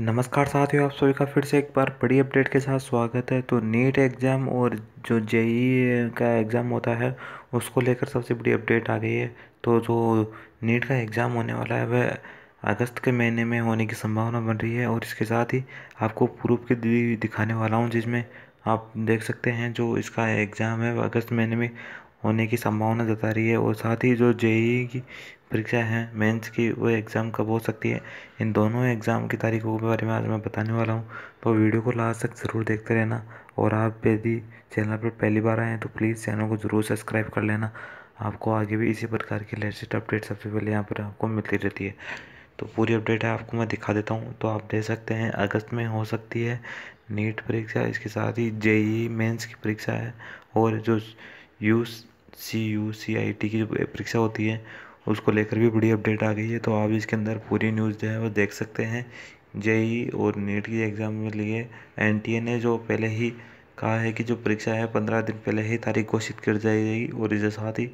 नमस्कार साथियों आप सभी का फिर से एक बार बड़ी अपडेट के साथ स्वागत है तो नीट एग्ज़ाम और जो जेई का एग्ज़ाम होता है उसको लेकर सबसे बड़ी अपडेट आ गई है तो जो नीट का एग्ज़ाम होने वाला है वह अगस्त के महीने में होने की संभावना बन रही है और इसके साथ ही आपको प्रूफ के दिखाने वाला हूँ जिसमें आप देख सकते हैं जो इसका एग्ज़ाम है वह अगस्त महीने में होने की संभावना जता रही है और साथ ही जो जे ई की परीक्षा है मेंस की वो एग्ज़ाम कब हो सकती है इन दोनों एग्ज़ाम की तारीखों के बारे में आज मैं बताने वाला हूँ तो वीडियो को लास्ट तक ज़रूर देखते रहना और आप यदि चैनल पर पहली बार आए हैं तो प्लीज़ चैनल को ज़रूर सब्सक्राइब कर लेना आपको आगे भी इसी प्रकार की लेटेस्ट अपडेट सबसे पहले यहाँ पर आपको मिलती रहती है तो पूरी अपडेट है आपको मैं दिखा देता हूँ तो आप दे सकते हैं अगस्त में हो सकती है नीट परीक्षा इसके साथ ही जेई मेंस की परीक्षा है और जो U C U C I T की जो परीक्षा होती है उसको लेकर भी बड़ी अपडेट आ गई है तो आप इसके अंदर पूरी न्यूज़ जो है वो देख सकते हैं जेई और नीट की एग्ज़ाम के लिए एन टी ए ने जो पहले ही कहा है कि जो परीक्षा है पंद्रह दिन पहले ही तारीख घोषित कर जाएगी और इसके साथ ही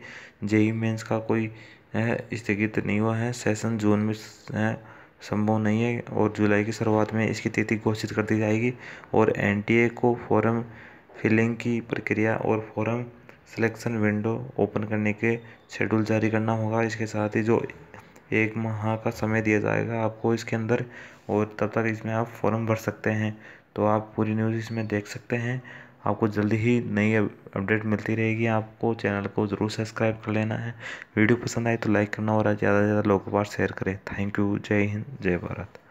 जेई मेंस का कोई स्थगित नहीं हुआ है सेशन जून में संभव नहीं है और जुलाई की शुरुआत में इसकी तिथि घोषित कर दी जाएगी और एनटीए को फॉर्म फिलिंग की प्रक्रिया और फॉरम सिलेक्शन विंडो ओपन करने के शेड्यूल जारी करना होगा इसके साथ ही जो एक माह का समय दिया जाएगा आपको इसके अंदर और तब तक इसमें आप फॉर्म भर सकते हैं तो आप पूरी न्यूज़ इसमें देख सकते हैं आपको जल्दी ही नई अपडेट मिलती रहेगी आपको चैनल को ज़रूर सब्सक्राइब कर लेना है वीडियो पसंद आए तो लाइक करना और ज़्यादा से ज़्यादा लोगों के पास शेयर करें थैंक यू जय हिंद जय भारत